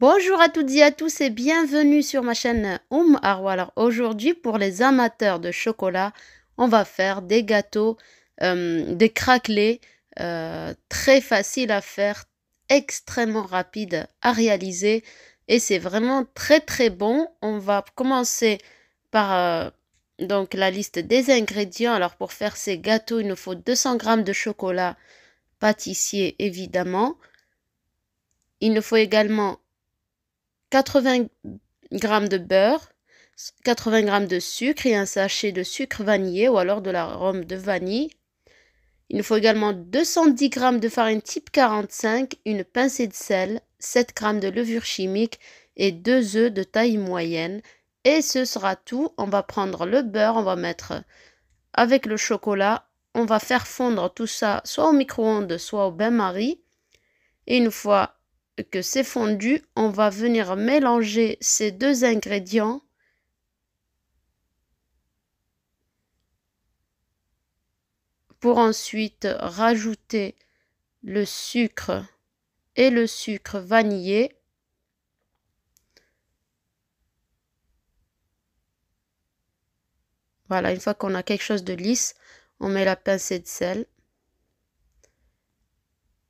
Bonjour à toutes et à tous et bienvenue sur ma chaîne Oum Alors aujourd'hui pour les amateurs de chocolat, on va faire des gâteaux, euh, des craquelés euh, très faciles à faire, extrêmement rapides à réaliser et c'est vraiment très très bon. On va commencer par euh, donc la liste des ingrédients. Alors pour faire ces gâteaux, il nous faut 200 g de chocolat pâtissier évidemment. Il nous faut également 80 g de beurre, 80 g de sucre et un sachet de sucre vanillé ou alors de l'arôme de vanille. Il nous faut également 210 g de farine type 45, une pincée de sel, 7 g de levure chimique et 2 œufs de taille moyenne. Et ce sera tout. On va prendre le beurre, on va mettre avec le chocolat. On va faire fondre tout ça soit au micro-ondes, soit au bain-marie. Et une fois que c'est fondu, on va venir mélanger ces deux ingrédients pour ensuite rajouter le sucre et le sucre vanillé. Voilà, une fois qu'on a quelque chose de lisse, on met la pincée de sel.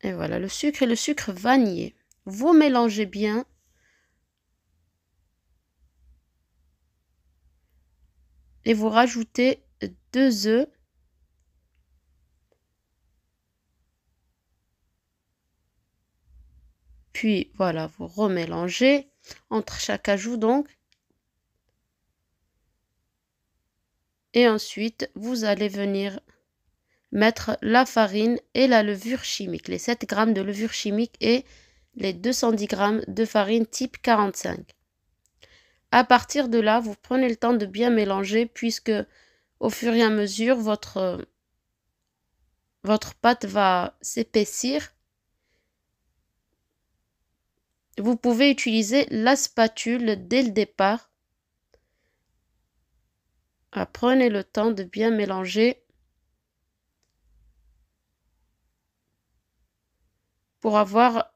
Et voilà, le sucre et le sucre vanillé. Vous mélangez bien. Et vous rajoutez deux œufs. Puis voilà, vous remélangez entre chaque ajout donc. Et ensuite, vous allez venir mettre la farine et la levure chimique, les 7 grammes de levure chimique et les 210 g de farine type 45. À partir de là, vous prenez le temps de bien mélanger puisque au fur et à mesure, votre, votre pâte va s'épaissir. Vous pouvez utiliser la spatule dès le départ. Ah, prenez le temps de bien mélanger pour avoir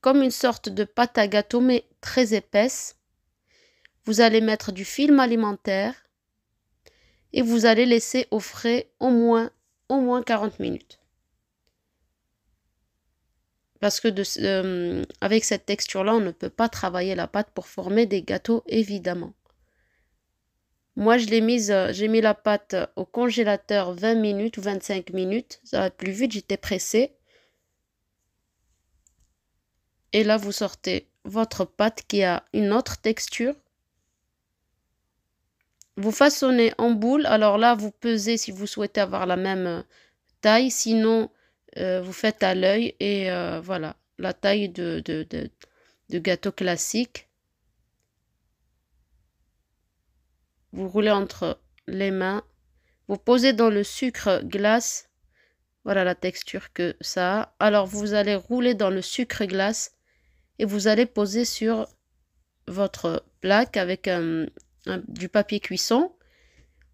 comme une sorte de pâte à gâteau mais très épaisse. Vous allez mettre du film alimentaire et vous allez laisser au frais au moins, au moins 40 minutes. Parce que euh, avec cette texture-là, on ne peut pas travailler la pâte pour former des gâteaux, évidemment. Moi, je l'ai mise, euh, j'ai mis la pâte au congélateur 20 minutes ou 25 minutes. Ça va plus vite, j'étais pressée. Et là, vous sortez votre pâte qui a une autre texture. Vous façonnez en boule. Alors là, vous pesez si vous souhaitez avoir la même euh, taille. Sinon, euh, vous faites à l'œil. Et euh, voilà, la taille de, de gâteau classique. Vous roulez entre les mains. Vous posez dans le sucre glace. Voilà la texture que ça a. Alors vous allez rouler dans le sucre glace et vous allez poser sur votre plaque avec du papier cuisson.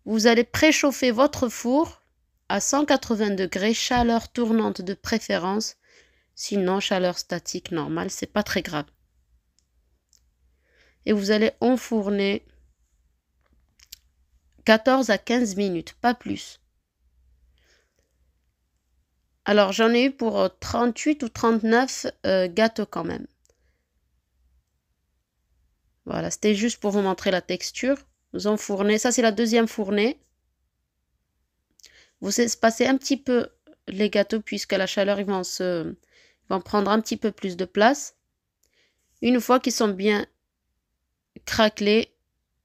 Vous allez préchauffer votre four à 180 degrés, chaleur tournante de préférence. Sinon, chaleur statique normale, c'est pas très grave. Et vous allez enfourner 14 à 15 minutes, pas plus. Alors, j'en ai eu pour 38 euh, ou 39 euh, gâteaux quand même. Voilà, c'était juste pour vous montrer la texture. Nous Vous enfournez, ça c'est la deuxième fournée. Vous espacez un petit peu les gâteaux puisque la chaleur, ils vont, se, vont prendre un petit peu plus de place. Une fois qu'ils sont bien craquelés,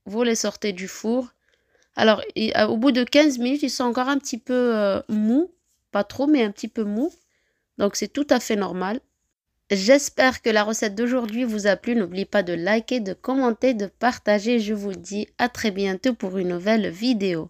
vous les sortez du four. Alors, euh, au bout de 15 minutes, ils sont encore un petit peu euh, mous. Pas trop, mais un petit peu mous. Donc, c'est tout à fait normal. J'espère que la recette d'aujourd'hui vous a plu. N'oubliez pas de liker, de commenter, de partager. Je vous dis à très bientôt pour une nouvelle vidéo.